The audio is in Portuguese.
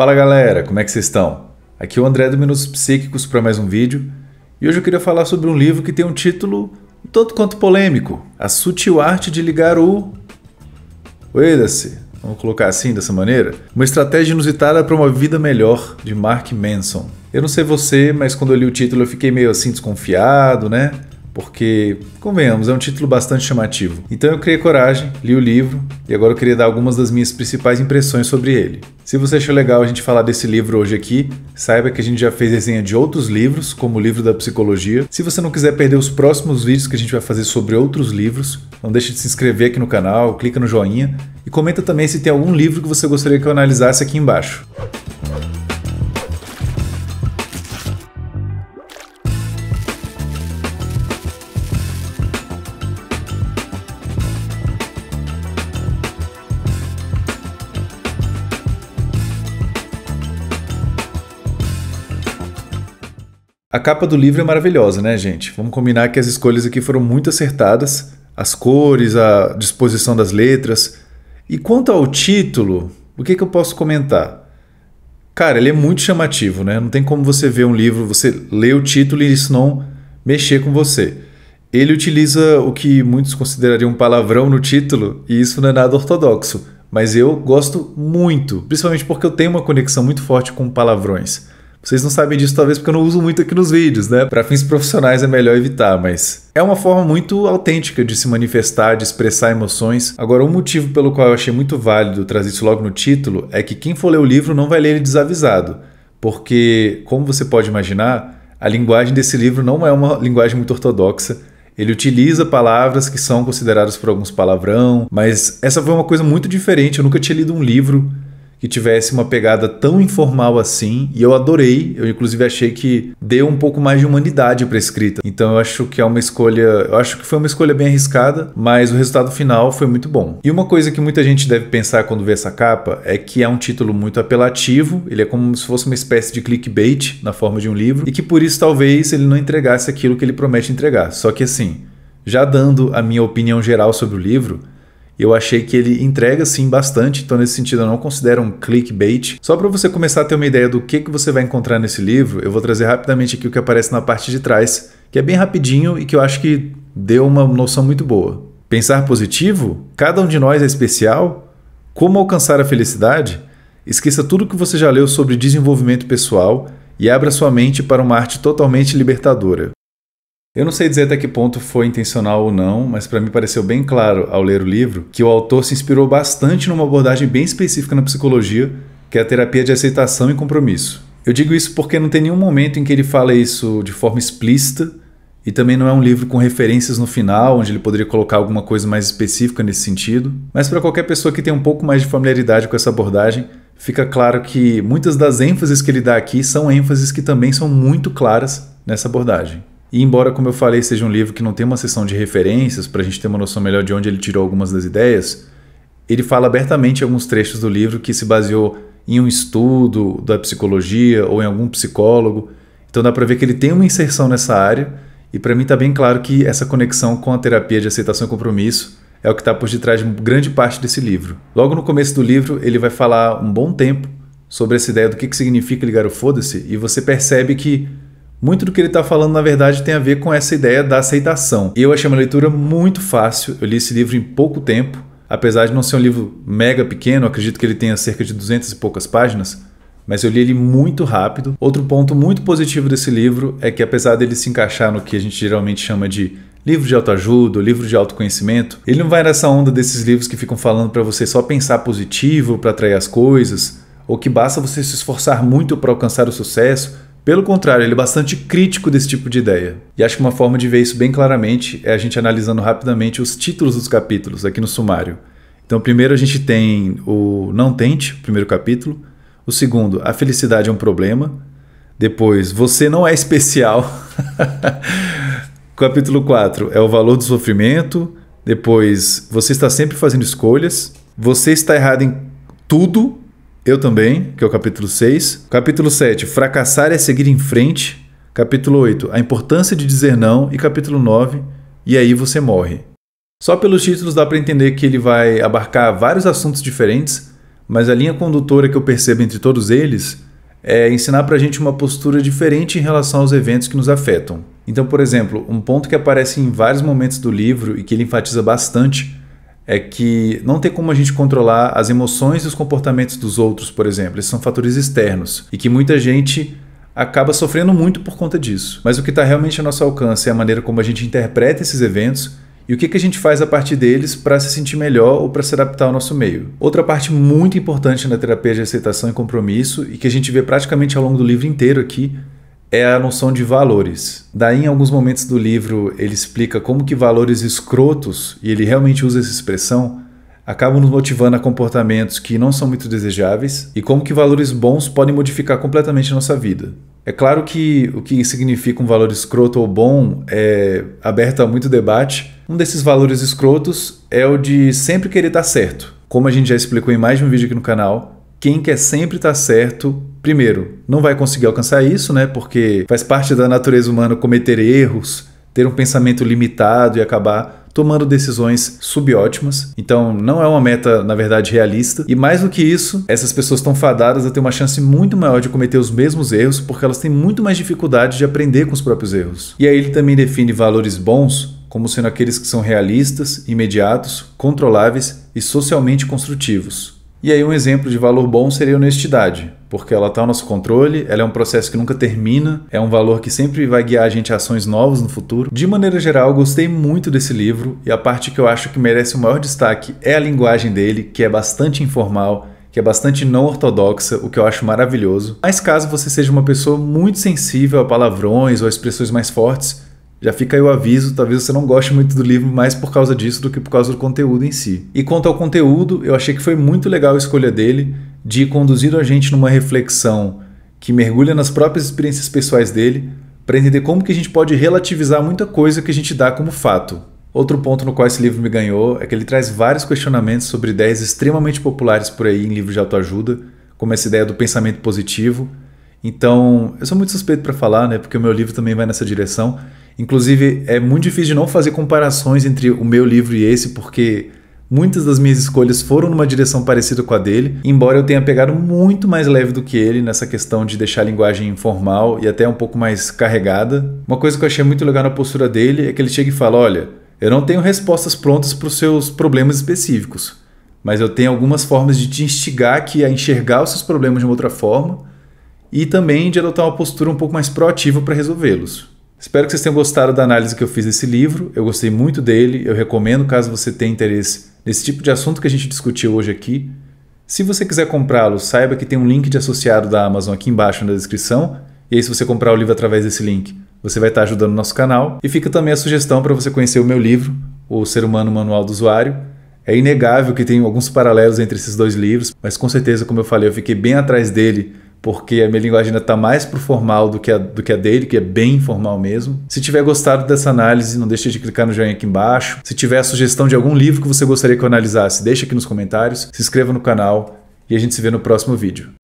Fala galera, como é que vocês estão? Aqui é o André do Minutos Psíquicos para mais um vídeo e hoje eu queria falar sobre um livro que tem um título um tanto quanto polêmico: A Sutil Arte de Ligar o. oida se vamos colocar assim dessa maneira? Uma estratégia inusitada para uma vida melhor, de Mark Manson. Eu não sei você, mas quando eu li o título eu fiquei meio assim desconfiado, né? porque, convenhamos, é um título bastante chamativo. Então eu criei coragem, li o livro e agora eu queria dar algumas das minhas principais impressões sobre ele. Se você achou legal a gente falar desse livro hoje aqui, saiba que a gente já fez resenha de outros livros, como o livro da psicologia. Se você não quiser perder os próximos vídeos que a gente vai fazer sobre outros livros, não deixe de se inscrever aqui no canal, clica no joinha e comenta também se tem algum livro que você gostaria que eu analisasse aqui embaixo. A capa do livro é maravilhosa, né, gente? Vamos combinar que as escolhas aqui foram muito acertadas, as cores, a disposição das letras. E quanto ao título, o que, que eu posso comentar? Cara, ele é muito chamativo, né? Não tem como você ver um livro, você ler o título e isso não mexer com você. Ele utiliza o que muitos considerariam um palavrão no título, e isso não é nada ortodoxo, mas eu gosto muito, principalmente porque eu tenho uma conexão muito forte com palavrões. Vocês não sabem disso talvez porque eu não uso muito aqui nos vídeos, né? Para fins profissionais é melhor evitar, mas é uma forma muito autêntica de se manifestar, de expressar emoções. Agora, um motivo pelo qual eu achei muito válido trazer isso logo no título é que quem for ler o livro não vai ler ele desavisado, porque, como você pode imaginar, a linguagem desse livro não é uma linguagem muito ortodoxa. Ele utiliza palavras que são consideradas por alguns palavrão, mas essa foi uma coisa muito diferente. Eu nunca tinha lido um livro que tivesse uma pegada tão informal assim, e eu adorei. Eu inclusive achei que deu um pouco mais de humanidade para escrita. Então eu acho que é uma escolha, eu acho que foi uma escolha bem arriscada, mas o resultado final foi muito bom. E uma coisa que muita gente deve pensar quando vê essa capa é que é um título muito apelativo, ele é como se fosse uma espécie de clickbait na forma de um livro e que por isso talvez ele não entregasse aquilo que ele promete entregar. Só que assim, já dando a minha opinião geral sobre o livro, eu achei que ele entrega sim bastante, então nesse sentido eu não considero um clickbait. Só para você começar a ter uma ideia do que, que você vai encontrar nesse livro, eu vou trazer rapidamente aqui o que aparece na parte de trás, que é bem rapidinho e que eu acho que deu uma noção muito boa. Pensar positivo? Cada um de nós é especial? Como alcançar a felicidade? Esqueça tudo que você já leu sobre desenvolvimento pessoal e abra sua mente para uma arte totalmente libertadora. Eu não sei dizer até que ponto foi intencional ou não, mas para mim pareceu bem claro ao ler o livro que o autor se inspirou bastante numa abordagem bem específica na psicologia, que é a terapia de aceitação e compromisso. Eu digo isso porque não tem nenhum momento em que ele fala isso de forma explícita e também não é um livro com referências no final, onde ele poderia colocar alguma coisa mais específica nesse sentido. Mas para qualquer pessoa que tem um pouco mais de familiaridade com essa abordagem, fica claro que muitas das ênfases que ele dá aqui são ênfases que também são muito claras nessa abordagem. E embora, como eu falei, seja um livro que não tem uma seção de referências para a gente ter uma noção melhor de onde ele tirou algumas das ideias, ele fala abertamente alguns trechos do livro que se baseou em um estudo da psicologia ou em algum psicólogo. Então dá para ver que ele tem uma inserção nessa área e para mim está bem claro que essa conexão com a terapia de aceitação e compromisso é o que está por detrás de grande parte desse livro. Logo no começo do livro, ele vai falar um bom tempo sobre essa ideia do que, que significa ligar o foda-se e você percebe que muito do que ele está falando, na verdade, tem a ver com essa ideia da aceitação. Eu achei uma leitura muito fácil, eu li esse livro em pouco tempo, apesar de não ser um livro mega pequeno, acredito que ele tenha cerca de 200 e poucas páginas, mas eu li ele muito rápido. Outro ponto muito positivo desse livro é que, apesar dele se encaixar no que a gente geralmente chama de livro de autoajuda, livro de autoconhecimento, ele não vai nessa onda desses livros que ficam falando para você só pensar positivo para atrair as coisas, ou que basta você se esforçar muito para alcançar o sucesso pelo contrário, ele é bastante crítico desse tipo de ideia. E acho que uma forma de ver isso bem claramente é a gente analisando rapidamente os títulos dos capítulos aqui no sumário. Então, primeiro a gente tem o Não Tente, primeiro capítulo. O segundo, A Felicidade é um Problema. Depois, Você Não É Especial. capítulo 4 é O Valor do Sofrimento. Depois, Você Está Sempre Fazendo Escolhas. Você Está Errado em Tudo. Eu também, que é o capítulo 6. Capítulo 7, fracassar é seguir em frente. Capítulo 8, a importância de dizer não. E capítulo 9, e aí você morre. Só pelos títulos dá para entender que ele vai abarcar vários assuntos diferentes, mas a linha condutora que eu percebo entre todos eles é ensinar para a gente uma postura diferente em relação aos eventos que nos afetam. Então, por exemplo, um ponto que aparece em vários momentos do livro e que ele enfatiza bastante é que não tem como a gente controlar as emoções e os comportamentos dos outros, por exemplo. Esses são fatores externos e que muita gente acaba sofrendo muito por conta disso. Mas o que está realmente ao nosso alcance é a maneira como a gente interpreta esses eventos e o que, que a gente faz a partir deles para se sentir melhor ou para se adaptar ao nosso meio. Outra parte muito importante na terapia de aceitação e compromisso, e que a gente vê praticamente ao longo do livro inteiro aqui, é a noção de valores. Daí, em alguns momentos do livro, ele explica como que valores escrotos, e ele realmente usa essa expressão, acabam nos motivando a comportamentos que não são muito desejáveis e como que valores bons podem modificar completamente a nossa vida. É claro que o que significa um valor escroto ou bom é aberto a muito debate. Um desses valores escrotos é o de sempre querer estar certo. Como a gente já explicou em mais de um vídeo aqui no canal, quem quer sempre estar tá certo, primeiro, não vai conseguir alcançar isso, né? Porque faz parte da natureza humana cometer erros, ter um pensamento limitado e acabar tomando decisões subótimas. Então, não é uma meta, na verdade, realista. E mais do que isso, essas pessoas estão fadadas a ter uma chance muito maior de cometer os mesmos erros, porque elas têm muito mais dificuldade de aprender com os próprios erros. E aí ele também define valores bons como sendo aqueles que são realistas, imediatos, controláveis e socialmente construtivos. E aí um exemplo de valor bom seria honestidade, porque ela está ao nosso controle, ela é um processo que nunca termina, é um valor que sempre vai guiar a gente a ações novas no futuro. De maneira geral, gostei muito desse livro e a parte que eu acho que merece o maior destaque é a linguagem dele, que é bastante informal, que é bastante não ortodoxa, o que eu acho maravilhoso. Mas caso você seja uma pessoa muito sensível a palavrões ou a expressões mais fortes, já fica aí o aviso, talvez você não goste muito do livro mais por causa disso do que por causa do conteúdo em si. E quanto ao conteúdo, eu achei que foi muito legal a escolha dele de conduzir a gente numa reflexão que mergulha nas próprias experiências pessoais dele para entender como que a gente pode relativizar muita coisa que a gente dá como fato. Outro ponto no qual esse livro me ganhou é que ele traz vários questionamentos sobre ideias extremamente populares por aí em livros de autoajuda, como essa ideia do pensamento positivo. Então, eu sou muito suspeito para falar, né, porque o meu livro também vai nessa direção, Inclusive, é muito difícil de não fazer comparações entre o meu livro e esse, porque Muitas das minhas escolhas foram numa direção parecida com a dele, embora eu tenha pegado muito mais leve do que ele nessa questão de deixar a linguagem informal e até um pouco mais carregada. Uma coisa que eu achei muito legal na postura dele é que ele chega e fala: Olha, eu não tenho respostas prontas para os seus problemas específicos, mas eu tenho algumas formas de te instigar aqui a enxergar os seus problemas de uma outra forma e também de adotar uma postura um pouco mais proativa para resolvê-los. Espero que vocês tenham gostado da análise que eu fiz desse livro. Eu gostei muito dele. Eu recomendo caso você tenha interesse nesse tipo de assunto que a gente discutiu hoje aqui. Se você quiser comprá-lo, saiba que tem um link de associado da Amazon aqui embaixo na descrição. E aí, se você comprar o livro através desse link, você vai estar ajudando o nosso canal. E fica também a sugestão para você conhecer o meu livro, O Ser Humano Manual do Usuário. É inegável que tem alguns paralelos entre esses dois livros, mas com certeza, como eu falei, eu fiquei bem atrás dele porque a minha linguagem ainda está mais pro formal do que, a, do que a dele, que é bem informal mesmo. Se tiver gostado dessa análise, não deixe de clicar no joinha aqui embaixo. Se tiver sugestão de algum livro que você gostaria que eu analisasse, deixa aqui nos comentários, se inscreva no canal e a gente se vê no próximo vídeo.